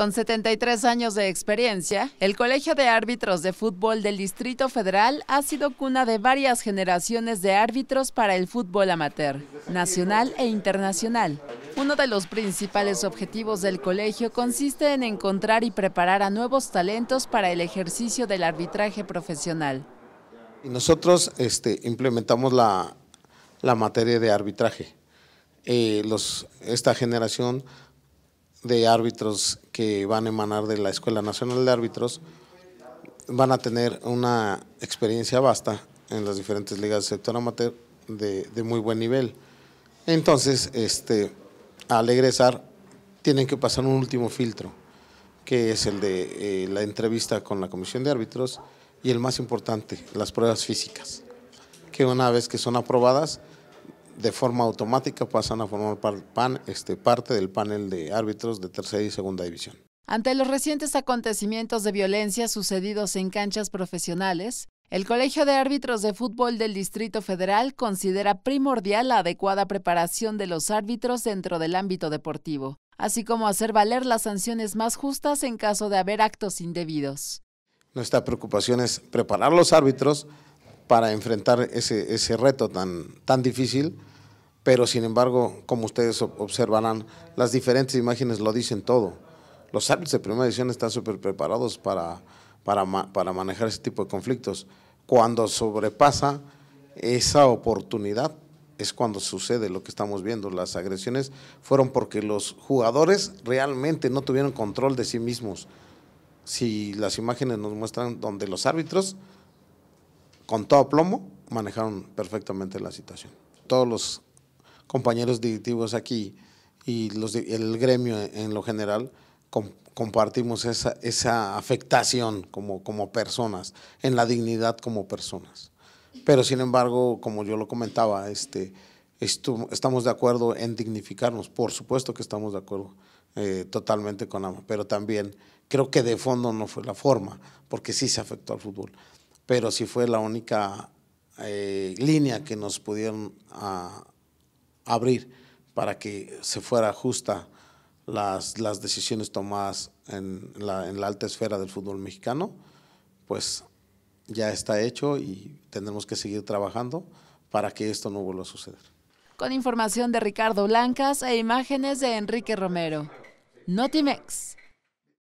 Con 73 años de experiencia, el Colegio de Árbitros de Fútbol del Distrito Federal ha sido cuna de varias generaciones de árbitros para el fútbol amateur, nacional e internacional. Uno de los principales objetivos del colegio consiste en encontrar y preparar a nuevos talentos para el ejercicio del arbitraje profesional. Y nosotros este, implementamos la, materia de arbitraje. Eh, esta generación de árbitros que van a emanar de la Escuela Nacional de Árbitros van a tener una experiencia vasta en las diferentes ligas del sector amateur de, muy buen nivel. Entonces, este, al egresar, tienen que pasar un último filtro, que es el de eh, la entrevista con la Comisión de Árbitros y el más importante, las pruebas físicas, que una vez que son aprobadas, de forma automática pasan a formar este, parte del panel de árbitros de tercera y segunda división. Ante los recientes acontecimientos de violencia sucedidos en canchas profesionales, el Colegio de Árbitros de Fútbol del Distrito Federal considera primordial la adecuada preparación de los árbitros dentro del ámbito deportivo, así como hacer valer las sanciones más justas en caso de haber actos indebidos. Nuestra preocupación es preparar los árbitros para enfrentar ese, reto tan difícil pero sin embargo, como ustedes observarán, las diferentes imágenes lo dicen todo. Los árbitros de primera edición están súper preparados para, para, para manejar ese tipo de conflictos. Cuando sobrepasa esa oportunidad, es cuando sucede lo que estamos viendo. Las agresiones fueron porque los jugadores realmente no tuvieron control de sí mismos. Si las imágenes nos muestran donde los árbitros, con todo plomo, manejaron perfectamente la situación. Todos los compañeros directivos aquí y el gremio en lo general compartimos esa, afectación como, personas, en la dignidad como personas. Pero sin embargo, como yo lo comentaba, este, estamos de acuerdo en dignificarnos, por supuesto que estamos de acuerdo eh, totalmente con AMA, pero también creo que de fondo no fue la forma, porque sí se afectó al fútbol, pero sí fue la única eh, línea que nos pudieron ah, abrir para que se fuera justa las, decisiones tomadas en la, alta esfera del fútbol mexicano, pues ya está hecho y tendremos que seguir trabajando para que esto no vuelva a suceder. Con información de Ricardo Blancas e imágenes de Enrique Romero. Notimex.